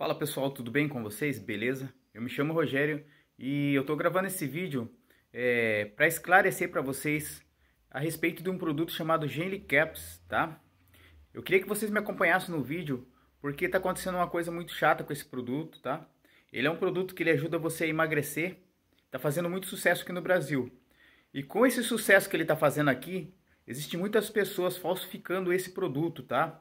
Fala pessoal, tudo bem com vocês? Beleza? Eu me chamo Rogério e eu estou gravando esse vídeo é, para esclarecer para vocês a respeito de um produto chamado Genly Caps, tá? Eu queria que vocês me acompanhassem no vídeo porque está acontecendo uma coisa muito chata com esse produto, tá? Ele é um produto que ele ajuda você a emagrecer, está fazendo muito sucesso aqui no Brasil. E com esse sucesso que ele está fazendo aqui, existe muitas pessoas falsificando esse produto, tá?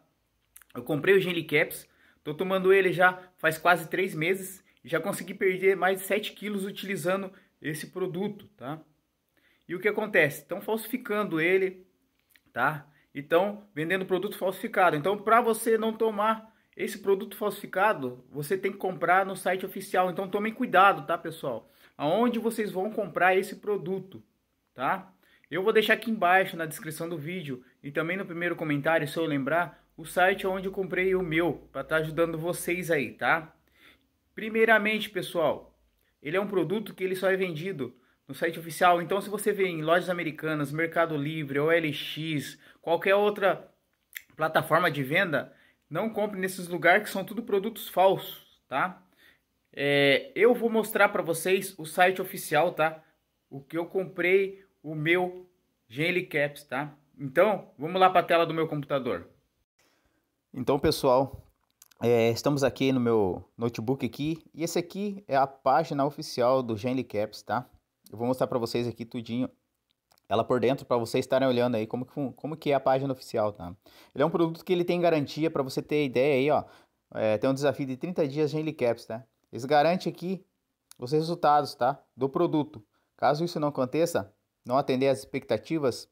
Eu comprei o Genly Caps Tô tomando ele já faz quase 3 meses e já consegui perder mais de 7 quilos utilizando esse produto, tá? E o que acontece? Estão falsificando ele, tá? Então, vendendo produto falsificado. Então, para você não tomar esse produto falsificado, você tem que comprar no site oficial. Então, tomem cuidado, tá, pessoal? Aonde vocês vão comprar esse produto, tá? Eu vou deixar aqui embaixo na descrição do vídeo e também no primeiro comentário, se eu lembrar, o site é onde eu comprei o meu, para estar tá ajudando vocês aí, tá? Primeiramente, pessoal, ele é um produto que ele só é vendido no site oficial. Então, se você vê em lojas americanas, Mercado Livre, OLX, qualquer outra plataforma de venda, não compre nesses lugares que são tudo produtos falsos, tá? É, eu vou mostrar para vocês o site oficial, tá? O que eu comprei, o meu Genly Caps, tá? Então, vamos lá para a tela do meu computador. Então, pessoal, é, estamos aqui no meu notebook aqui e esse aqui é a página oficial do Genly Caps, tá? Eu vou mostrar para vocês aqui tudinho ela por dentro para vocês estarem olhando aí como que, como que é a página oficial, tá? Ele é um produto que ele tem garantia para você ter ideia aí, ó. É, tem um desafio de 30 dias Genly Caps, tá? Eles garantem aqui os resultados, tá? Do produto. Caso isso não aconteça, não atender às expectativas,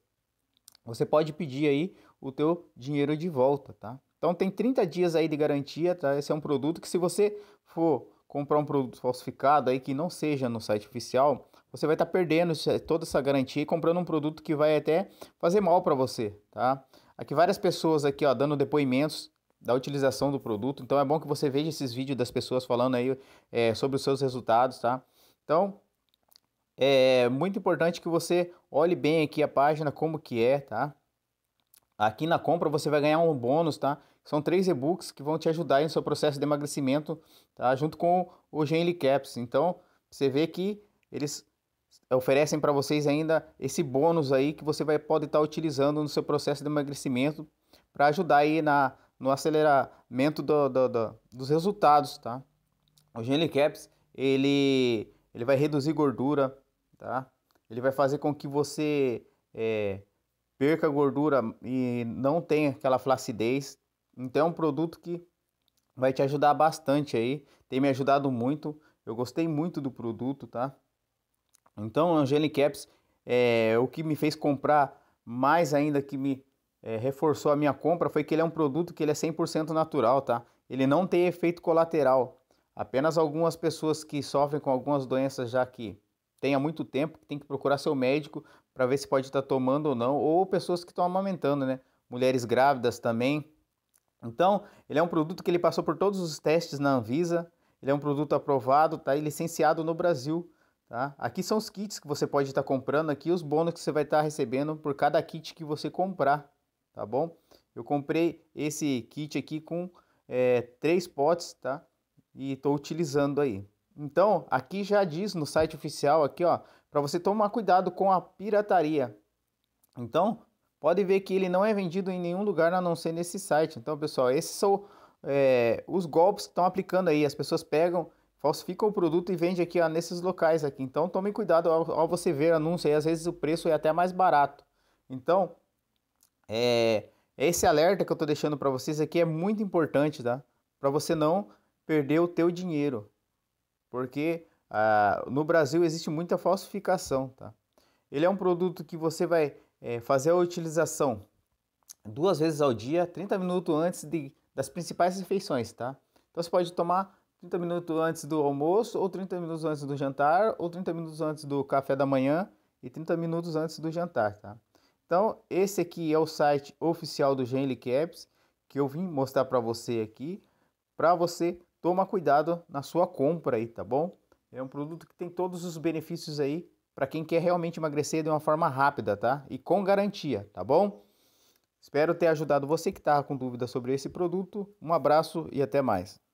você pode pedir aí o teu dinheiro de volta, tá? Então tem 30 dias aí de garantia, tá? Esse é um produto que se você for comprar um produto falsificado aí que não seja no site oficial, você vai estar tá perdendo toda essa garantia e comprando um produto que vai até fazer mal para você, tá? Aqui várias pessoas aqui, ó, dando depoimentos da utilização do produto. Então é bom que você veja esses vídeos das pessoas falando aí é, sobre os seus resultados, tá? Então é muito importante que você olhe bem aqui a página como que é, tá? Aqui na compra você vai ganhar um bônus, tá? São três e-books que vão te ajudar em seu processo de emagrecimento, tá? Junto com o Genly Caps. Então, você vê que eles oferecem para vocês ainda esse bônus aí que você vai pode estar tá utilizando no seu processo de emagrecimento para ajudar aí na no aceleramento do, do, do, dos resultados, tá? O Genly Caps, ele ele vai reduzir gordura, tá? Ele vai fazer com que você é, perca gordura e não tenha aquela flacidez. Então é um produto que vai te ajudar bastante aí, tem me ajudado muito. Eu gostei muito do produto, tá? Então, Angelic Caps é eh, o que me fez comprar mais ainda que me é, reforçou a minha compra foi que ele é um produto que ele é 100% natural, tá? Ele não tem efeito colateral. Apenas algumas pessoas que sofrem com algumas doenças já que tem há muito tempo, que tem que procurar seu médico, para ver se pode estar tá tomando ou não, ou pessoas que estão amamentando, né? Mulheres grávidas também. Então, ele é um produto que ele passou por todos os testes na Anvisa, ele é um produto aprovado, tá? E licenciado no Brasil, tá? Aqui são os kits que você pode estar tá comprando, aqui os bônus que você vai estar tá recebendo por cada kit que você comprar, tá bom? Eu comprei esse kit aqui com é, três potes, tá? E estou utilizando aí. Então, aqui já diz no site oficial aqui, ó, para você tomar cuidado com a pirataria. Então, pode ver que ele não é vendido em nenhum lugar a não ser nesse site. Então, pessoal, esses são é, os golpes que estão aplicando aí. As pessoas pegam, falsificam o produto e vendem aqui ó, nesses locais aqui. Então, tome cuidado ao, ao você ver anúncio aí. Às vezes o preço é até mais barato. Então, é, esse alerta que eu estou deixando para vocês aqui é muito importante, tá? Para você não perder o teu dinheiro porque ah, no Brasil existe muita falsificação. Tá? Ele é um produto que você vai é, fazer a utilização duas vezes ao dia, 30 minutos antes de, das principais refeições. Tá? Então você pode tomar 30 minutos antes do almoço, ou 30 minutos antes do jantar, ou 30 minutos antes do café da manhã e 30 minutos antes do jantar. Tá? Então esse aqui é o site oficial do Genly Caps que eu vim mostrar para você aqui, para você toma cuidado na sua compra aí, tá bom? É um produto que tem todos os benefícios aí para quem quer realmente emagrecer de uma forma rápida, tá? E com garantia, tá bom? Espero ter ajudado você que está com dúvida sobre esse produto. Um abraço e até mais.